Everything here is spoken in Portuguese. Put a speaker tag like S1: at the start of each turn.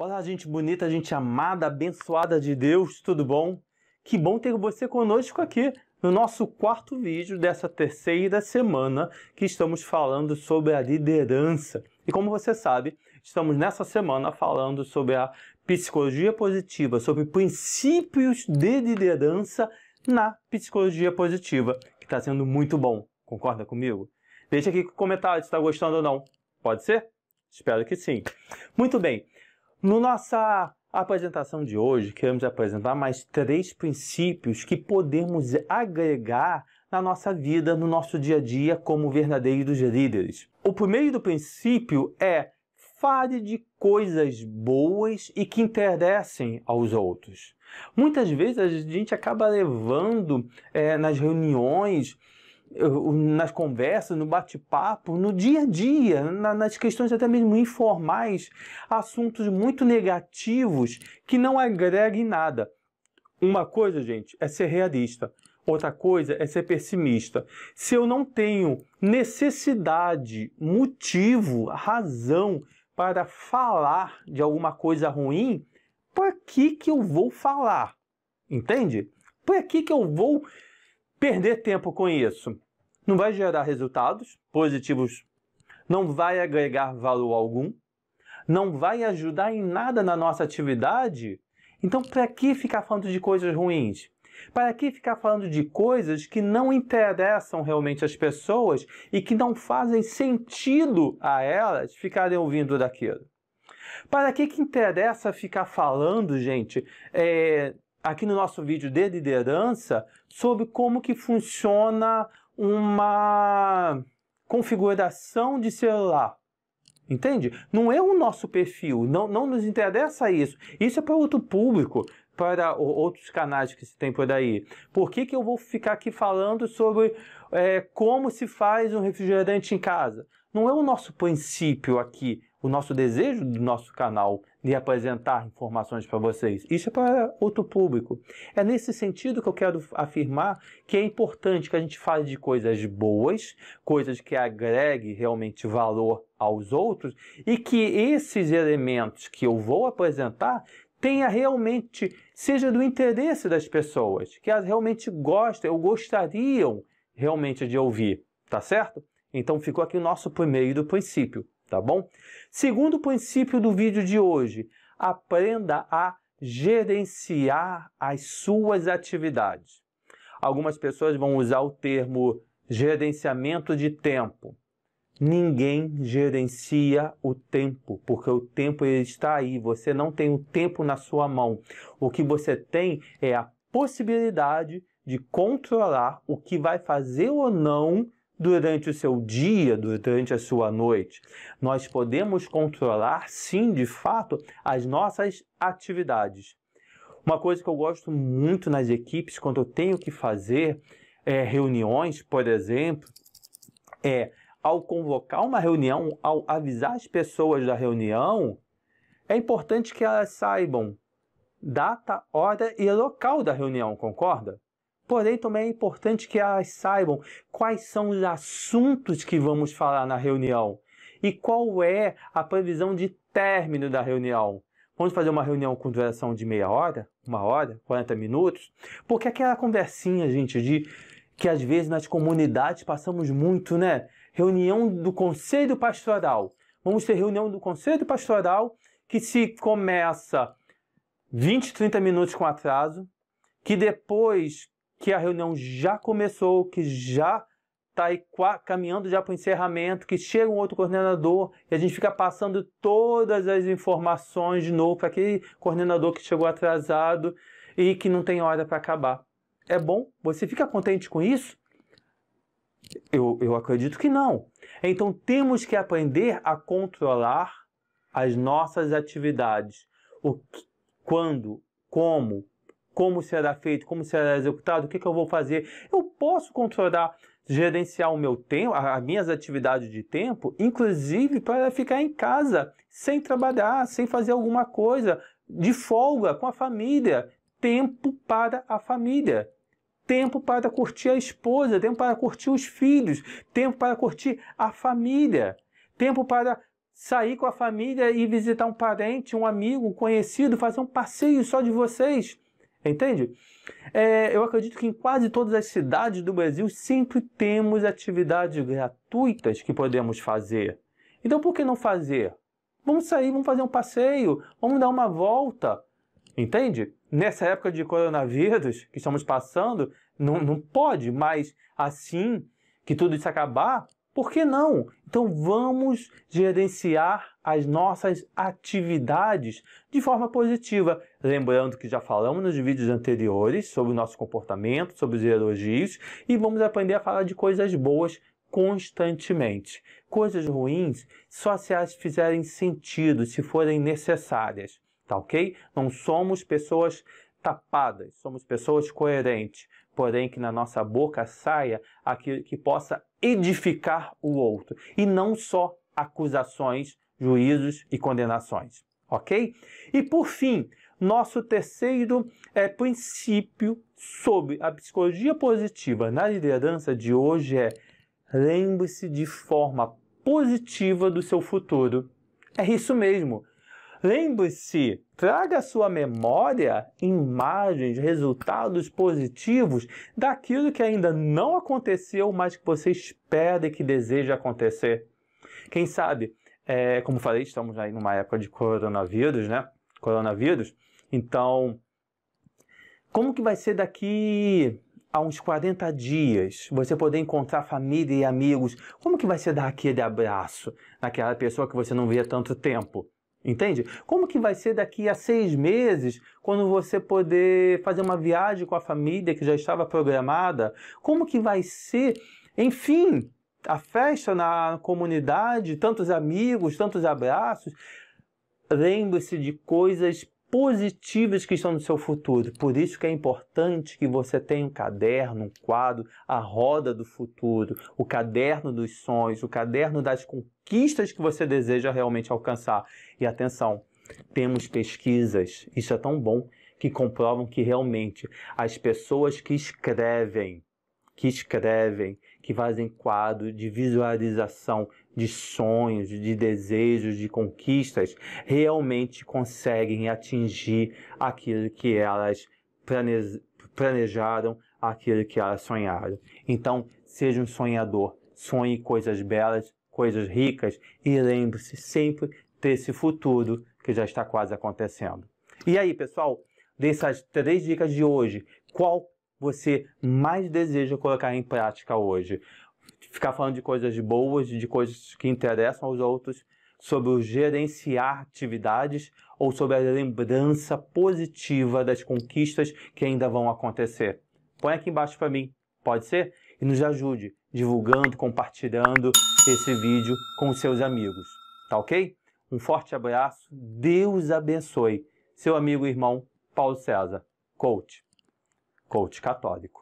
S1: Olá, gente bonita, gente amada, abençoada de Deus, tudo bom? Que bom ter você conosco aqui no nosso quarto vídeo dessa terceira semana que estamos falando sobre a liderança. E como você sabe, estamos nessa semana falando sobre a psicologia positiva, sobre princípios de liderança na psicologia positiva, que está sendo muito bom. Concorda comigo? Deixa aqui com comentário se está gostando ou não. Pode ser? Espero que sim. Muito bem. No nossa apresentação de hoje, queremos apresentar mais três princípios que podemos agregar na nossa vida, no nosso dia a dia, como verdadeiros líderes. O primeiro princípio é fale de coisas boas e que interessem aos outros. Muitas vezes a gente acaba levando é, nas reuniões nas conversas, no bate-papo, no dia a dia, na, nas questões até mesmo informais, assuntos muito negativos que não agreguem nada. Uma coisa, gente, é ser realista. Outra coisa é ser pessimista. Se eu não tenho necessidade, motivo, razão para falar de alguma coisa ruim, por que, que eu vou falar? Entende? Por que, que eu vou Perder tempo com isso não vai gerar resultados positivos, não vai agregar valor algum, não vai ajudar em nada na nossa atividade. Então, para que ficar falando de coisas ruins? Para que ficar falando de coisas que não interessam realmente as pessoas e que não fazem sentido a elas ficarem ouvindo daquilo? Para que, que interessa ficar falando, gente, é, aqui no nosso vídeo de liderança sobre como que funciona uma configuração de celular. Entende? Não é o nosso perfil, não, não nos interessa isso. Isso é para outro público, para outros canais que se tem por aí. Por que, que eu vou ficar aqui falando sobre é, como se faz um refrigerante em casa? Não é o nosso princípio aqui, o nosso desejo do nosso canal de apresentar informações para vocês. Isso é para outro público. É nesse sentido que eu quero afirmar que é importante que a gente fale de coisas boas, coisas que agreguem realmente valor aos outros e que esses elementos que eu vou apresentar tenha realmente, seja do interesse das pessoas, que elas realmente gostem ou gostariam realmente de ouvir, tá certo? Então ficou aqui o nosso primeiro princípio, tá bom? Segundo princípio do vídeo de hoje, aprenda a gerenciar as suas atividades. Algumas pessoas vão usar o termo gerenciamento de tempo. Ninguém gerencia o tempo, porque o tempo está aí, você não tem o tempo na sua mão. O que você tem é a possibilidade de controlar o que vai fazer ou não durante o seu dia, durante a sua noite. Nós podemos controlar, sim, de fato, as nossas atividades. Uma coisa que eu gosto muito nas equipes, quando eu tenho que fazer é, reuniões, por exemplo, é ao convocar uma reunião, ao avisar as pessoas da reunião, é importante que elas saibam data, hora e local da reunião, concorda? Porém, também é importante que elas saibam quais são os assuntos que vamos falar na reunião e qual é a previsão de término da reunião. Vamos fazer uma reunião com duração de meia hora, uma hora, 40 minutos, porque aquela conversinha, gente, de que às vezes nas comunidades passamos muito, né? Reunião do conselho pastoral. Vamos ter reunião do conselho pastoral que se começa 20, 30 minutos com atraso, que depois que a reunião já começou, que já está caminhando já para o encerramento, que chega um outro coordenador e a gente fica passando todas as informações de novo para aquele coordenador que chegou atrasado e que não tem hora para acabar. É bom? Você fica contente com isso? Eu, eu acredito que não. Então temos que aprender a controlar as nossas atividades. O que, quando, como, como será feito, como será executado, o que, que eu vou fazer. Eu posso controlar, gerenciar o meu tempo, as minhas atividades de tempo, inclusive para ficar em casa, sem trabalhar, sem fazer alguma coisa, de folga, com a família. Tempo para a família. Tempo para curtir a esposa, tempo para curtir os filhos, tempo para curtir a família, tempo para sair com a família e visitar um parente, um amigo, um conhecido, fazer um passeio só de vocês Entende? É, eu acredito que em quase todas as cidades do Brasil sempre temos atividades gratuitas que podemos fazer. Então por que não fazer? Vamos sair, vamos fazer um passeio, vamos dar uma volta. Entende? Nessa época de coronavírus que estamos passando, não, não pode, mas assim que tudo isso acabar, por que não? Então vamos gerenciar as nossas atividades de forma positiva. Lembrando que já falamos nos vídeos anteriores sobre o nosso comportamento, sobre os elogios e vamos aprender a falar de coisas boas constantemente. Coisas ruins só se elas fizerem sentido, se forem necessárias, tá ok? Não somos pessoas tapadas, somos pessoas coerentes, porém que na nossa boca saia aquilo que possa edificar o outro e não só acusações juízos e condenações. Ok? E por fim, nosso terceiro é, princípio sobre a psicologia positiva na liderança de hoje é lembre-se de forma positiva do seu futuro. É isso mesmo. Lembre-se, traga à sua memória imagens, resultados positivos daquilo que ainda não aconteceu, mas que você espera e que deseja acontecer. Quem sabe é, como falei, estamos aí numa época de coronavírus, né? Coronavírus. Então, como que vai ser daqui a uns 40 dias, você poder encontrar família e amigos, como que vai ser dar aquele abraço naquela pessoa que você não via tanto tempo? Entende? Como que vai ser daqui a seis meses, quando você poder fazer uma viagem com a família que já estava programada? Como que vai ser, enfim, a festa na comunidade, tantos amigos, tantos abraços. Lembre-se de coisas positivas que estão no seu futuro. Por isso que é importante que você tenha um caderno, um quadro, a roda do futuro, o caderno dos sonhos, o caderno das conquistas que você deseja realmente alcançar. E atenção, temos pesquisas, isso é tão bom, que comprovam que realmente as pessoas que escrevem que escrevem, que fazem quadro de visualização de sonhos, de desejos, de conquistas, realmente conseguem atingir aquilo que elas planejaram, aquilo que elas sonharam. Então, seja um sonhador, sonhe coisas belas, coisas ricas e lembre-se sempre desse futuro que já está quase acontecendo. E aí, pessoal, dessas três dicas de hoje, qual você mais deseja colocar em prática hoje? Ficar falando de coisas boas, de coisas que interessam aos outros, sobre o gerenciar atividades ou sobre a lembrança positiva das conquistas que ainda vão acontecer? Põe aqui embaixo para mim, pode ser? E nos ajude divulgando, compartilhando esse vídeo com seus amigos, tá ok? Um forte abraço, Deus abençoe. Seu amigo e irmão Paulo César, coach coach católico.